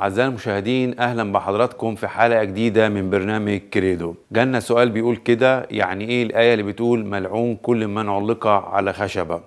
أعزائي المشاهدين أهلا بحضراتكم في حلقة جديدة من برنامج كريدو جالنا سؤال بيقول كده يعني إيه الآية اللي بتقول ملعون كل من علق على خشبة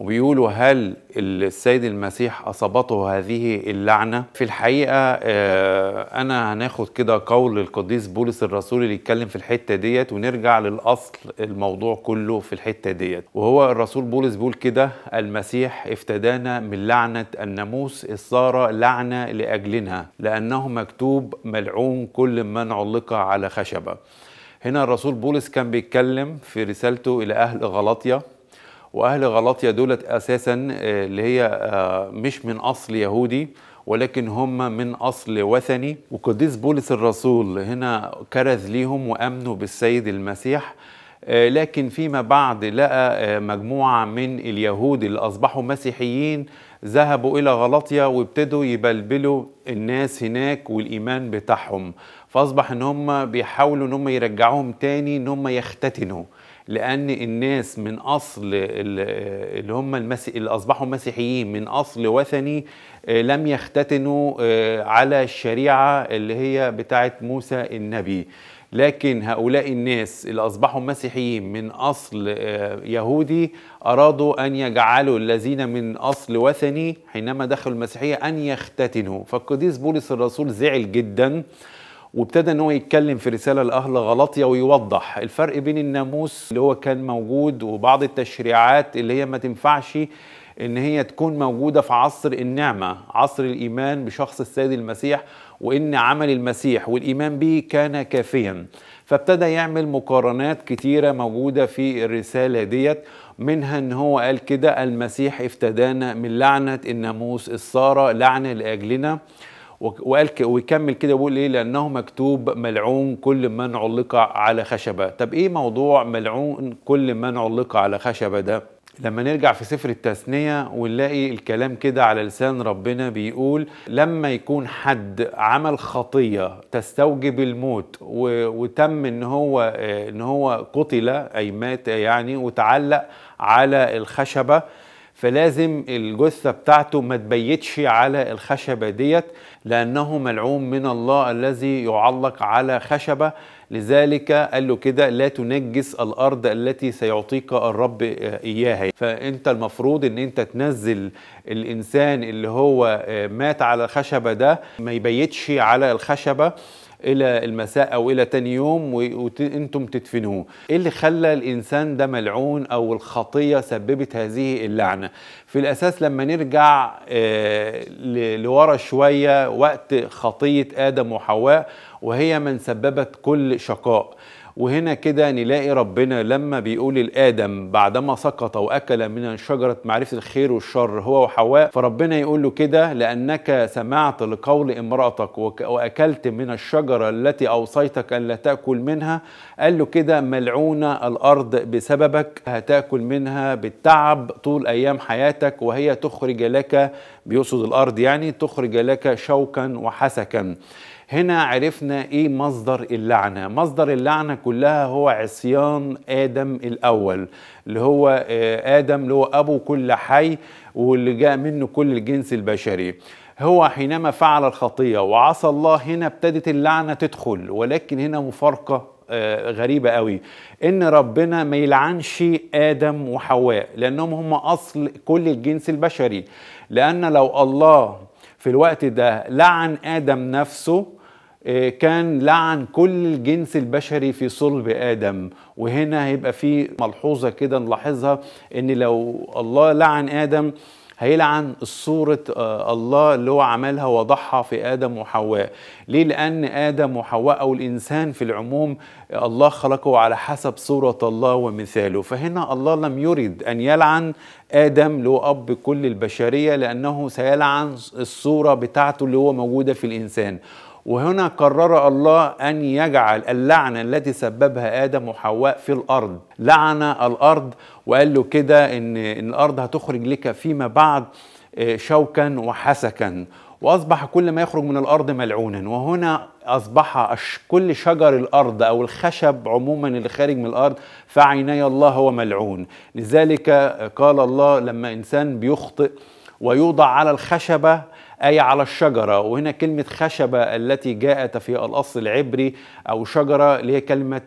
وبيقولوا هل السيد المسيح أصابته هذه اللعنة؟ في الحقيقة آه، أنا هناخد كده قول القديس بولس الرسول اللي يتكلم في الحتة ديت ونرجع للأصل الموضوع كله في الحتة ديت وهو الرسول بولس بيقول كده المسيح افتدانا من لعنة الناموس إذ صار لعنة لأجلنا لأنه مكتوب ملعون كل من علق على خشبة هنا الرسول بولس كان بيتكلم في رسالته إلى أهل غلطية واهل غلاطيا دولت اساسا آه، اللي هي آه، مش من اصل يهودي ولكن هم من اصل وثني وقديس بولس الرسول هنا كرز ليهم وامنوا بالسيد المسيح آه، لكن فيما بعد لقى مجموعة من اليهود اللي أصبحوا مسيحيين ذهبوا إلى غلاطيا وابتدوا يبلبلوا الناس هناك والإيمان بتاعهم فأصبح إن هم بيحاولوا إن هم يرجعوهم تاني إن هم يختتنوا لان الناس من اصل اللي هم المسي... اللي اصبحوا مسيحيين من اصل وثني آه، لم يختتنوا آه، على الشريعه اللي هي بتاعه موسى النبي لكن هؤلاء الناس اللي أصبحوا مسيحيين من أصل آه، يهودي أرادوا أن يجعلوا الذين من أصل وثني حينما دخلوا المسيحية أن يختتنوا فالقديس بولس الرسول زعل جداً وابتدى ان هو يتكلم في رساله لاهل غلطيا ويوضح الفرق بين الناموس اللي هو كان موجود وبعض التشريعات اللي هي ما تنفعش ان هي تكون موجوده في عصر النعمه عصر الايمان بشخص السيد المسيح وان عمل المسيح والايمان به كان كافيا فابتدى يعمل مقارنات كتيره موجوده في الرساله ديت منها ان هو قال كده المسيح افتدانا من لعنه الناموس الساره لعنه لاجلنا وقال ويكمل كده ويقول ايه لانه مكتوب ملعون كل من علق على خشبه طب ايه موضوع ملعون كل من علق على خشبه ده لما نرجع في سفر التثنية ونلاقي الكلام كده على لسان ربنا بيقول لما يكون حد عمل خطية تستوجب الموت وتم ان هو ان هو قتل اي مات يعني وتعلق على الخشبة فلازم الجثة بتاعته ما تبيتش على الخشبة ديت لأنه ملعون من الله الذي يعلق على خشبة لذلك قال له كده لا تنجس الأرض التي سيعطيك الرب إياها فأنت المفروض أن أنت تنزل الإنسان اللي هو مات على الخشبة ده ما يبيتش على الخشبة الى المساء او الى تاني يوم وانتم تدفنوه ايه اللي خلى الانسان ده ملعون او الخطيه سببت هذه اللعنه في الاساس لما نرجع آه، لورا شويه وقت خطيه ادم وحواء وهي من سببت كل شقاء وهنا كده نلاقي ربنا لما بيقول لآدم بعدما سقط وأكل من شجرة معرفة الخير والشر هو وحواء فربنا يقول له كده لأنك سمعت لقول امرأتك وأكلت من الشجرة التي أوصيتك ألا تأكل منها قال له كده ملعونة الأرض بسببك هتأكل منها بالتعب طول أيام حياتك وهي تخرج لك بيقصد الأرض يعني تخرج لك شوكا وحسكا هنا عرفنا ايه مصدر اللعنة مصدر اللعنة كلها هو عصيان آدم الأول اللي هو آه، آدم اللي هو أبو كل حي واللي جاء منه كل الجنس البشري هو حينما فعل الخطية وعصى الله هنا ابتدت اللعنة تدخل ولكن هنا مفارقة آه، غريبة قوي إن ربنا ما يلعنش آدم وحواء لأنهم هم أصل كل الجنس البشري لأن لو الله في الوقت ده لعن آدم نفسه آه، كان لعن كل الجنس البشري في صلب آدم وهنا هيبقى في ملحوظة كده نلاحظها ان لو الله لعن آدم هيلعن الصورة آه، الله اللي هو عملها وضعها في آدم وحواء ليه لأن آدم وحواء أو الإنسان في العموم آه، الله خلقه على حسب صورة الله ومثاله فهنا الله لم يرد أن يلعن آدم اللي هو أب كل البشرية لأنه سيلعن الصورة بتاعته اللي هو موجودة في الإنسان وهنا قرر الله أن يجعل اللعنة التي سببها آدم وحواء في الأرض لعن الأرض وقال له كده إن, إن الأرض هتخرج لك فيما بعد آه، شوكا وحسكا واصبح كل ما يخرج من الارض ملعونا وهنا اصبح كل شجر الارض او الخشب عموما اللي خارج من الارض فعيني الله هو ملعون لذلك قال الله لما انسان بيخطئ ويوضع على الخشبة أي على الشجرة وهنا كلمة خشبة التي جاءت في الأصل العبري أو شجرة اللي هي كلمة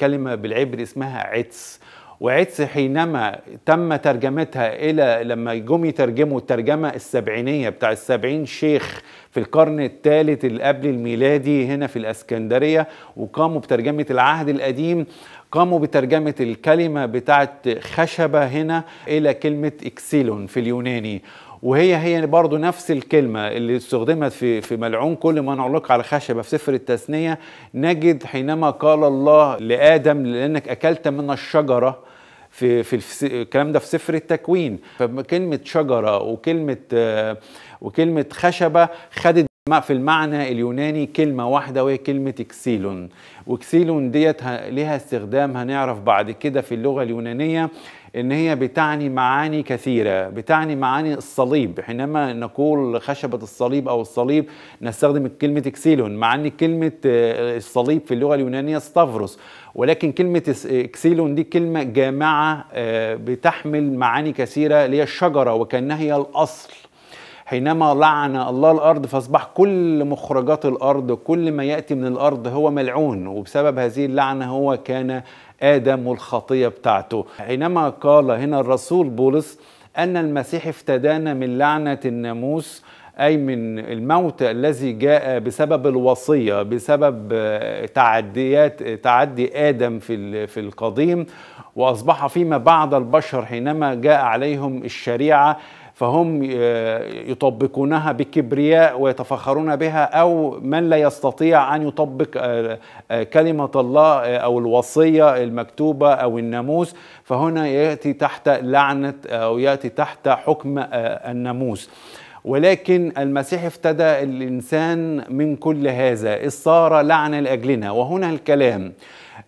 كلمة بالعبري اسمها عدس وعدس حينما تم ترجمتها إلى لما جم يترجموا الترجمة السبعينية بتاع السبعين شيخ في القرن الثالث قبل الميلادي هنا في الاسكندريه وقاموا بترجمه العهد القديم قاموا بترجمه الكلمه بتاعت خشبه هنا الى كلمه اكسيلون في اليوناني وهي هي برضو نفس الكلمة اللي استخدمت في في ملعون كل من علق على خشبة في سفر التثنية نجد حينما قال الله لآدم لأنك أكلت من الشجرة في في الكلام ده في سفر التكوين فكلمة شجرة وكلمة آه، وكلمة خشبة خدت في المعنى اليوناني كلمة واحدة وهي كلمة كسيلون وكسيلون ديت لها استخدام هنعرف بعد كده في اللغة اليونانية ان هي بتعني معاني كثيره بتعني معاني الصليب حينما نقول خشبه الصليب او الصليب نستخدم كلمه اكسيلون مع ان كلمه آه، الصليب في اللغه اليونانيه ستافروس ولكن كلمه اكسيلون دي كلمه جامعه آه، بتحمل معاني كثيره اللي هي الشجره وكانها هي الاصل حينما لعن الله الارض فاصبح كل مخرجات الارض كل ما ياتي من الارض هو ملعون وبسبب هذه اللعنه هو كان ادم والخطيه بتاعته حينما قال هنا الرسول بولس ان المسيح افتدانا من لعنه الناموس أي من الموت الذي جاء بسبب الوصية بسبب تعديات تعدي آدم في في القديم وأصبح فيما بعد البشر حينما جاء عليهم الشريعة فهم يطبقونها بكبرياء ويتفخرون بها أو من لا يستطيع أن يطبق آه، آه، كلمة الله آه، أو الوصية المكتوبة أو الناموس فهنا يأتي تحت لعنة أو يأتي تحت حكم الناموس ولكن المسيح افتدى الإنسان من كل هذا إذ صار لعنة لأجلنا وهنا الكلام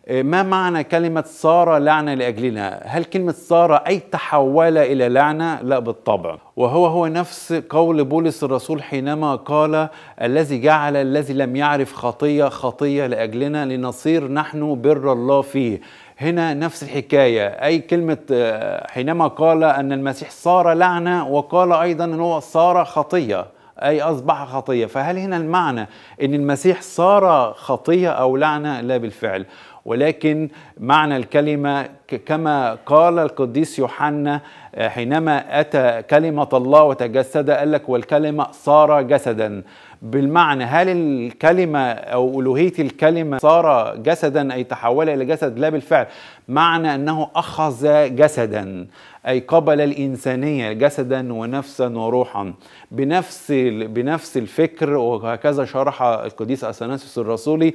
إيه، ما معنى كلمة سارة لعنة لأجلنا؟ هل كلمة سارة أي تحول إلى لعنة؟ لا بالطبع وهو هو نفس قول بولس الرسول حينما قال الذي جعل الذي لم يعرف خطية خطية لأجلنا لنصير نحن بر الله فيه هنا نفس الحكاية أي كلمة آه، حينما قال أن المسيح صار لعنة وقال أيضا أنه صار خطية أي أصبح خطية فهل هنا المعنى أن المسيح صار خطية أو لعنة لا بالفعل ولكن معنى الكلمة كما قال القديس يوحنا آه، حينما أتى كلمة الله وتجسد قال لك والكلمة صار جسدا بالمعنى هل الكلمة أو ألوهية الكلمة صار جسدا أي تحول إلى جسد لا بالفعل معنى أنه أخذ جسدا أي قبل الإنسانية جسدا ونفسا وروحا بنفس بنفس الفكر وهكذا شرح القديس أثناسيوس الرسولي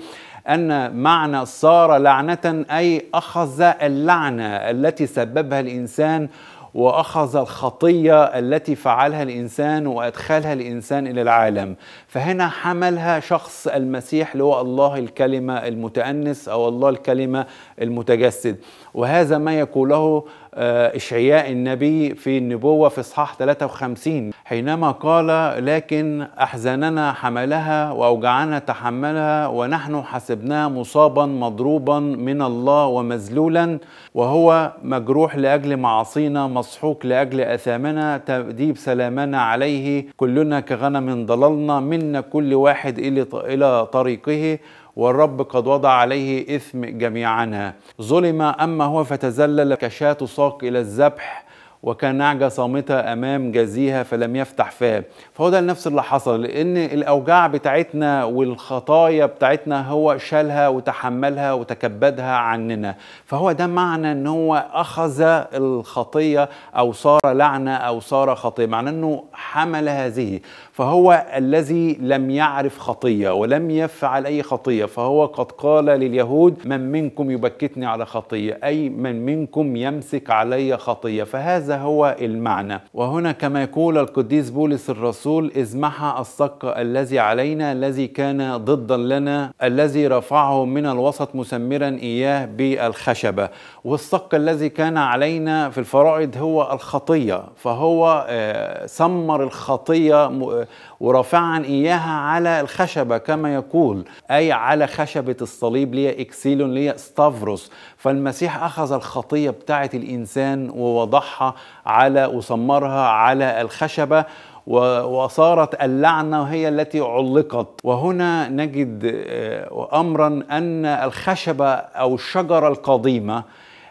أن معنى صار لعنة أي أخذ اللعنة التي سببها الإنسان واخذ الخطيه التي فعلها الانسان وادخلها الانسان الى العالم فهنا حملها شخص المسيح اللي هو الله الكلمة المتأنس أو الله الكلمة المتجسد وهذا ما يقوله آه، إشعياء النبي في النبوة في إصحاح 53 حينما قال لكن أحزاننا حملها وأوجعنا تحملها ونحن حسبناه مصابا مضروبا من الله ومذلولا وهو مجروح لأجل معاصينا مسحوق لأجل أثامنا تأديب سلامنا عليه كلنا كغنم ضللنا من وإن كل واحد إلى طريقه والرب قد وضع عليه إثم جميعنا ظلم أما هو فتذلل كشاة ساق إلى الذبح وكان نعجة صامتة أمام جزيها فلم يفتح فاه فهو ده نفس اللي حصل لأن الأوجاع بتاعتنا والخطايا بتاعتنا هو شالها وتحملها وتكبدها عننا فهو ده معنى أن هو أخذ الخطية أو صار لعنة أو صار خطية معناه أنه حمل هذه فهو الذي لم يعرف خطية ولم يفعل أي خطية فهو قد قال لليهود من منكم يبكتني على خطية أي من منكم يمسك علي خطية فهذا هو المعنى وهنا كما يقول القديس بولس الرسول إذ محى الصق الذي علينا الذي كان ضدا لنا الذي رفعه من الوسط مسمرا إياه بالخشبة والصق الذي كان علينا في الفرائض هو الخطية فهو آه، سمر الخطية آه، ورفعا إياها على الخشبة كما يقول أي على خشبة الصليب ليا إكسيلون ليا ستافروس فالمسيح أخذ الخطية بتاعة الإنسان ووضعها على وصمرها على الخشبة وصارت اللعنة هي التي علقت وهنا نجد آه، أمرا أن الخشبة أو الشجرة القديمة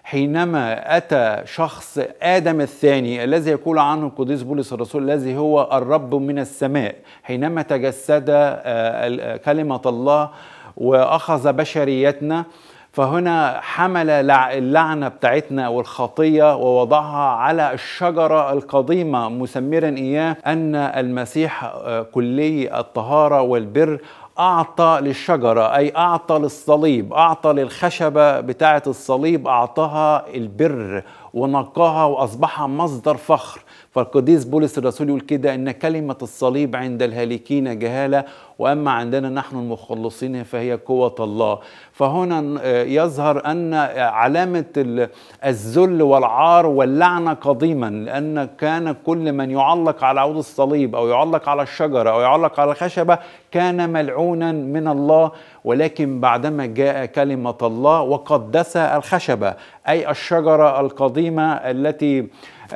حينما أتى شخص آدم الثاني الذي يقول عنه القديس بولس الرسول الذي هو الرب من السماء حينما تجسد آه، كلمة الله وأخذ بشريتنا فهنا حمل اللعنة بتاعتنا والخطية ووضعها على الشجرة القديمة مسمرا إياه أن المسيح آه، كلي الطهارة والبر أعطى للشجرة أي أعطى للصليب أعطى للخشبة بتاعة الصليب أعطاها البر ونقاها وأصبح مصدر فخر فالقديس بولس الرسول يقول كده ان كلمه الصليب عند الهالكين جهاله واما عندنا نحن المخلصين فهي قوه الله فهنا آه، يظهر ان علامه الذل والعار واللعنه قديما لان كان كل من يعلق على عود الصليب او يعلق على الشجره او يعلق على الخشبه كان ملعونا من الله ولكن بعدما جاء كلمه الله وقدس الخشبه اي الشجره القديمه التي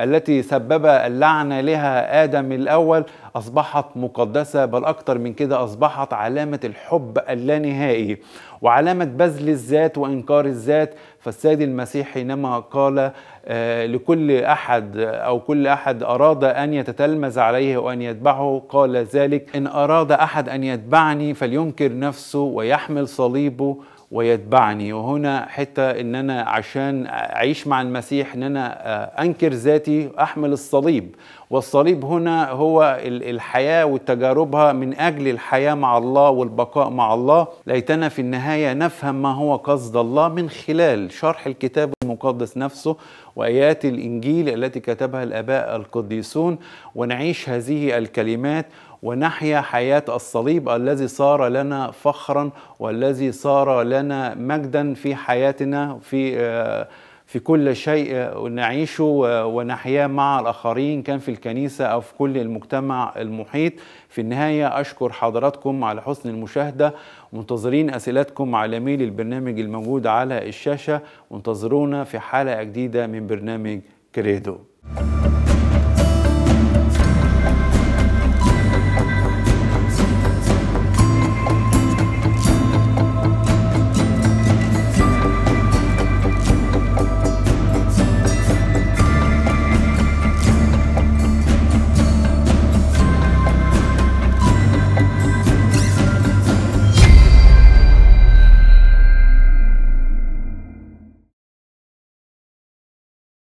التي سبب اللعنة لها آدم الأول أصبحت مقدسة بل أكتر من كده أصبحت علامة الحب اللانهائي وعلامة بذل الذات وإنكار الذات فالسيد المسيح حينما قال آه، لكل أحد أو كل أحد أراد أن يتتلمذ عليه وأن يتبعه قال ذلك إن أراد أحد أن يتبعني فلينكر نفسه ويحمل صليبه ويتبعني وهنا حتة ان انا عشان اعيش مع المسيح ان انا آه، انكر ذاتي احمل الصليب والصليب هنا هو الحياة وتجاربها من اجل الحياة مع الله والبقاء مع الله ليتنا في النهاية نفهم ما هو قصد الله من خلال شرح الكتاب المقدس نفسه وآيات الإنجيل التي كتبها الآباء القديسون ونعيش هذه الكلمات ونحيا حياة الصليب الذي صار لنا فخرا والذي صار لنا مجدا في حياتنا في آه، في كل شيء آه، نعيشه ونحياه مع الآخرين كان في الكنيسة أو في كل المجتمع المحيط في النهاية أشكر حضراتكم على حسن المشاهدة منتظرين أسئلتكم على ميل البرنامج الموجود على الشاشة وانتظرونا في حلقة جديدة من برنامج كريدو